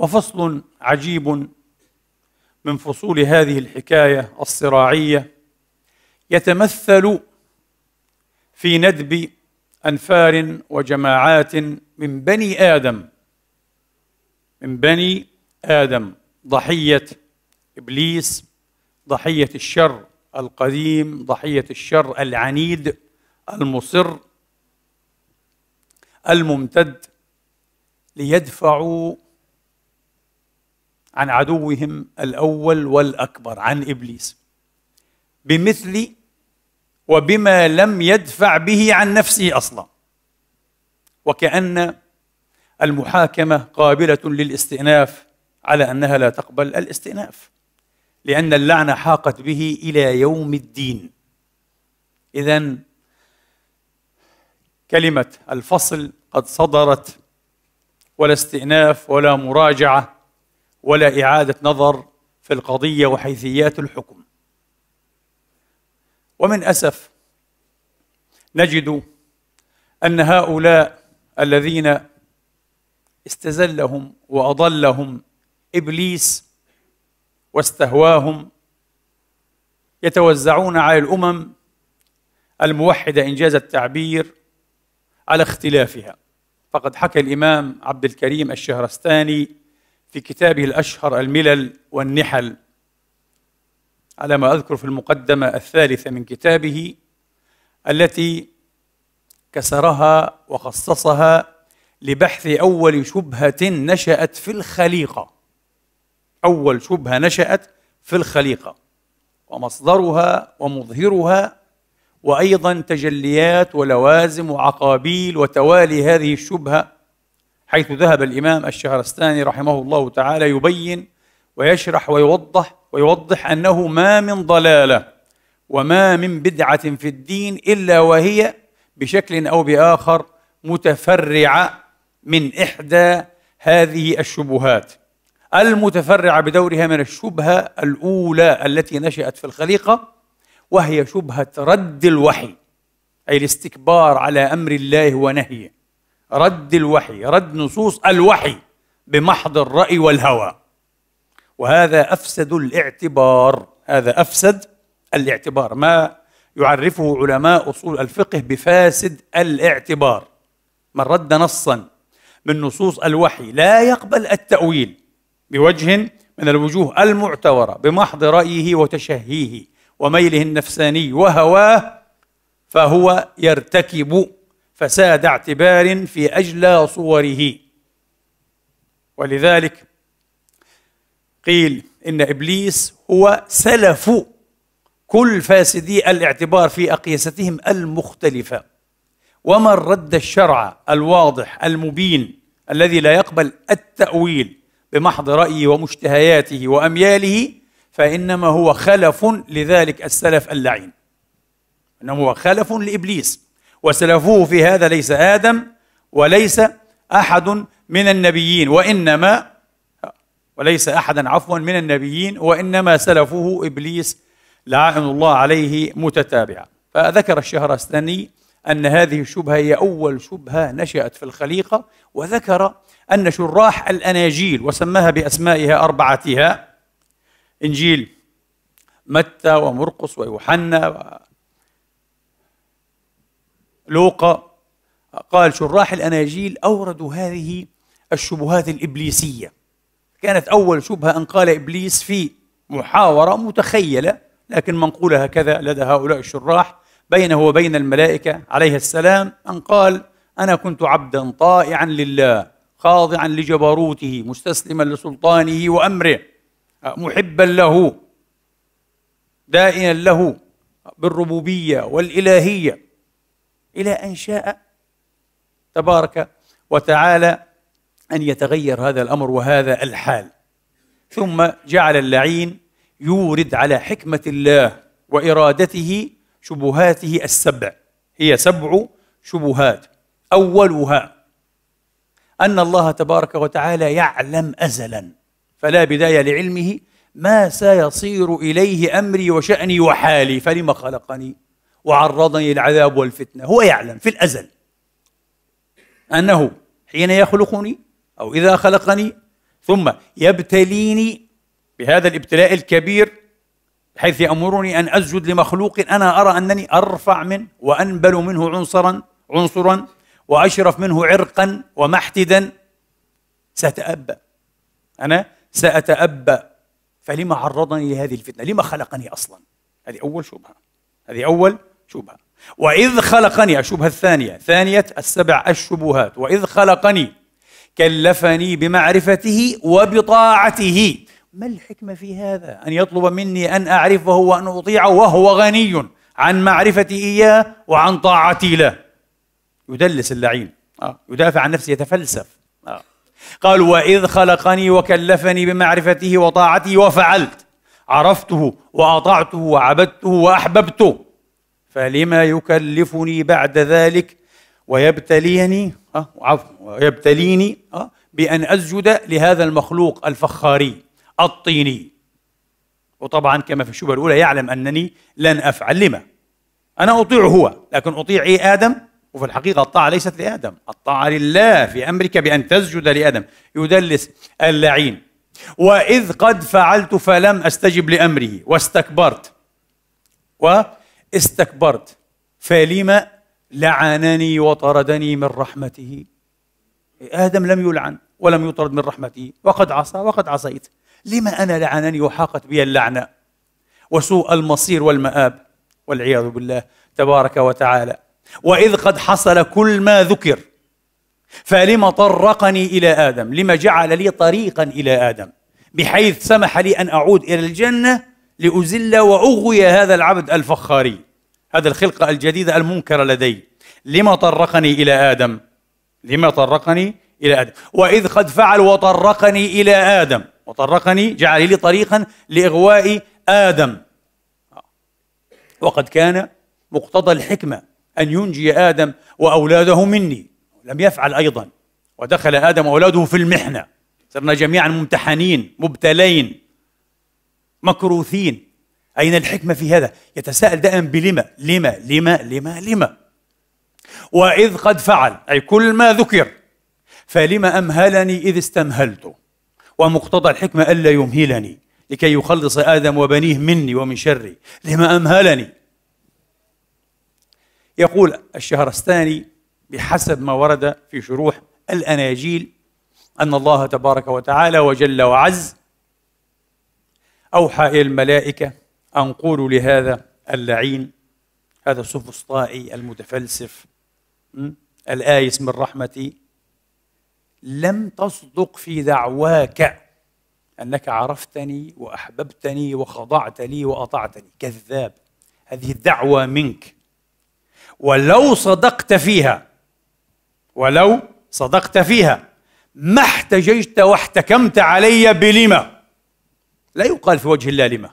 وفصل عجيب من فصول هذه الحكايه الصراعيه يتمثل في ندب انفار وجماعات من بني ادم من بني ادم ضحيه ابليس ضحيه الشر القديم ضحيه الشر العنيد المصر الممتد ليدفعوا عن عدوهم الاول والاكبر عن ابليس بمثل وبما لم يدفع به عن نفسه اصلا وكان المحاكمه قابله للاستئناف على انها لا تقبل الاستئناف لان اللعنه حاقت به الى يوم الدين اذا كلمه الفصل قد صدرت ولا استئناف ولا مراجعه ولا إعادة نظر في القضية وحيثيات الحكم ومن أسف نجد أن هؤلاء الذين استزلهم وأضلهم إبليس واستهواهم يتوزعون على الأمم الموحدة إن جاز التعبير على اختلافها فقد حكى الإمام عبد الكريم الشهرستاني في كتابه الأشهر الملل والنحل على ما أذكر في المقدمة الثالثة من كتابه التي كسرها وخصصها لبحث أول شبهة نشأت في الخليقة أول شبهة نشأت في الخليقة ومصدرها ومظهرها وأيضا تجليات ولوازم وعقابيل وتوالي هذه الشبهة حيث ذهب الإمام الشهرستاني رحمه الله تعالى يبين ويشرح ويوضح ويوضح أنه ما من ضلالة وما من بدعة في الدين إلا وهي بشكل أو بآخر متفرعة من إحدى هذه الشبهات المتفرعة بدورها من الشبهة الأولى التي نشأت في الخليقة وهي شبهة رد الوحي أي الاستكبار على أمر الله ونهيه رد الوحي رد نصوص الوحي بمحض الرأي والهوى وهذا أفسد الاعتبار هذا أفسد الاعتبار ما يعرفه علماء أصول الفقه بفاسد الاعتبار من رد نصا من نصوص الوحي لا يقبل التأويل بوجه من الوجوه المعتورة بمحض رأيه وتشهيه وميله النفساني وهواه فهو يرتكب فساد اعتبار في أجلى صوره ولذلك قيل إن إبليس هو سلف كل فاسدي الاعتبار في أقيستهم المختلفة ومن رد الشرع الواضح المبين الذي لا يقبل التأويل بمحض رأيه ومشتهياته وأمياله فإنما هو خلف لذلك السلف اللعين إنه هو خلف لإبليس وسلفه في هذا ليس آدم وليس أحد من النبيين وإنما وليس أحدا عفوا من النبيين وإنما سلفه إبليس لعن الله عليه متتابعة فذكر الشهرستاني أن هذه الشبهة هي أول شبهة نشأت في الخليقة وذكر أن شراح الأناجيل وسماها بأسمائها أربعتها إنجيل متى ومرقس ويوحنا لوقا قال شراح الأناجيل أوردوا هذه الشبهات الإبليسية كانت أول شبهة أن قال إبليس في محاورة متخيلة لكن منقولة هكذا لدى هؤلاء الشراح بينه وبين الملائكة عليه السلام أن قال أنا كنت عبدا طائعا لله خاضعا لجبروته مستسلما لسلطانه وأمره محبا له دائنا له بالربوبية والإلهية إلى أن شاء تبارك وتعالى أن يتغير هذا الأمر وهذا الحال ثم جعل اللعين يورد على حكمة الله وإرادته شبهاته السبع هي سبع شبهات أولها أن الله تبارك وتعالى يعلم أزلا فلا بداية لعلمه ما سيصير إليه أمري وشأني وحالي فلم خلقني وعرضني العذاب والفتنه هو يعلم في الازل انه حين يخلقني او اذا خلقني ثم يبتليني بهذا الابتلاء الكبير حيث يامرني ان اسجد لمخلوق انا ارى انني ارفع منه وانبل منه عنصرا عنصرا واشرف منه عرقا ومحتدا ساتأبى انا ساتأبى فلما عرضني لهذه الفتنه؟ لما خلقني اصلا؟ هذه اول شبهه هذه اول شبهة وإذ خلقني الشبهة الثانية ثانية السبع الشبهات وإذ خلقني كلفني بمعرفته وبطاعته ما الحكمة في هذا أن يطلب مني أن أعرفه وأن أطيعه وهو غني عن معرفتي إياه وعن طاعتي له يدلس اللعين آه. يدافع عن نفسه يتفلسف آه. قال وإذ خلقني وكلفني بمعرفته وطاعته وفعلت عرفته وأطعته وعبدته وأحببته فلما يكلفني بعد ذلك ويبتليني آه، عفوا ويبتليني آه، بأن أسجد لهذا المخلوق الفخاري الطيني وطبعا كما في الشبهة الأولى يعلم أنني لن أفعل لما أنا أطيع هو لكن أطيع إيه آدم وفي الحقيقة الطاعة ليست لآدم الطاعة لله في أمرك بأن تسجد لآدم يدلس اللعين وإذ قد فعلت فلم أستجب لأمره واستكبرت و استكبرت فلم لعنني وطردني من رحمته آدم لم يلعن ولم يطرد من رحمته وقد عصى وقد عصيت لما أنا لعنني وحاقت بي اللعنة وسوء المصير والمآب والعياذ بالله تبارك وتعالى وإذ قد حصل كل ما ذكر فلم طرقني إلى آدم لما جعل لي طريقا إلى آدم بحيث سمح لي أن أعود إلى الجنة لأزل وأغوي هذا العبد الفخاري هذا الخلقة الجديدة المنكرة لدي لما طرقني إلى آدم لما طرقني إلى آدم وإذ قد فعل وطرقني إلى آدم وطرقني جعل لي طريقا لإغواء آدم وقد كان مقتضى الحكمة أن ينجي آدم وأولاده مني لم يفعل أيضا ودخل آدم وأولاده في المحنة صرنا جميعا ممتحنين مبتلين مكروثين أين الحكمة في هذا؟ يتساءل دائما بلما لما لما لما لما وإذ قد فعل أي كل ما ذكر فلما أمهلني إذ استمهلت ومقتضى الحكمة ألا يمهلني لكي يخلص آدم وبنيه مني ومن شري لما أمهلني يقول الشهرستاني بحسب ما ورد في شروح الأناجيل أن الله تبارك وتعالى وجل وعز أوحى إلى الملائكة أن قولوا لهذا اللعين هذا السوفسطائي المتفلسف الآيس من رحمتي لم تصدق في دعواك أنك عرفتني وأحببتني وخضعت لي وأطعتني كذاب هذه الدعوة منك ولو صدقت فيها ولو صدقت فيها ما احتججت واحتكمت علي بلمه لا يقال في وجه الله لما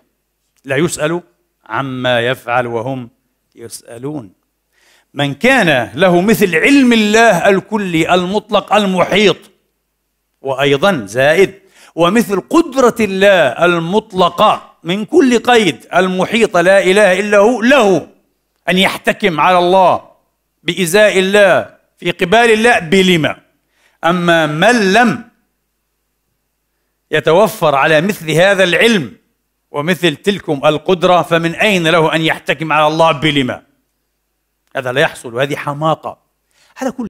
لا يسأل عما يفعل وهم يسألون من كان له مثل علم الله الكلي المطلق المحيط وأيضا زائد ومثل قدرة الله المطلقة من كل قيد المحيطة لا إله إلا هو له أن يحتكم على الله بإزاء الله في قبال الله بلما أما من لم يتوفر على مثل هذا العلم ومثل تلكم القدرة فمن أين له أن يحتكم على الله بلما هذا لا يحصل وهذه حماقة هذا كل